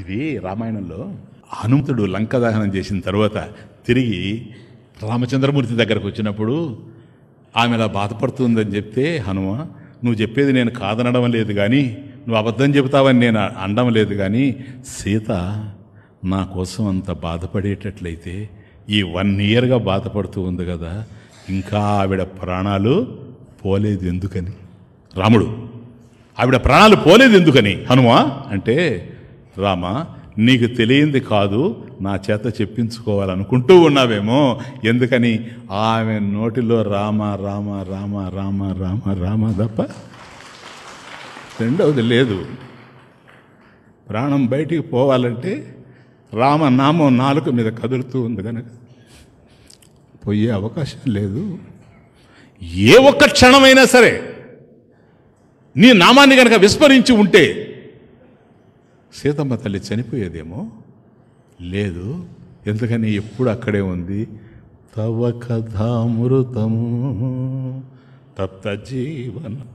ఇది రామాయణంలో హనుమంతుడు లంక దహనం చేసిన తర్వాత తిరిగి రామచంద్రమూర్తి దగ్గరకు వచ్చినప్పుడు ఆమె ఇలా బాధపడుతుందని చెప్తే హనుమ నువ్వు చెప్పేది నేను కాదనడం లేదు కానీ నువ్వు అబద్ధం చెబుతావని నేను అనడం లేదు కానీ సీత నా కోసం అంత బాధపడేటట్లయితే ఈ వన్ ఇయర్గా బాధపడుతూ ఉంది కదా ఇంకా ఆవిడ ప్రాణాలు పోలేదు ఎందుకని రాముడు ఆవిడ ప్రాణాలు పోలేదు ఎందుకని హనుమ అంటే రామ నీకు తెలియంది కాదు నా చేత చెప్పించుకోవాలనుకుంటూ ఉన్నావేమో ఎందుకని ఆమె నోటిలో రామ రామ రామ రామ రామ రామ తప్ప రెండవది లేదు ప్రాణం బయటికి పోవాలంటే రామనామం నాలుక మీద కదులుతూ ఉంది కనుక పోయే అవకాశం లేదు ఏ ఒక్క క్షణమైనా సరే నీ నామాన్ని కనుక విస్మరించి ఉంటే సీతమ్మ తల్లి చనిపోయేదేమో లేదు ఎందుకని ఎప్పుడు అక్కడే ఉంది తవ కథామృతము తప్త జీవన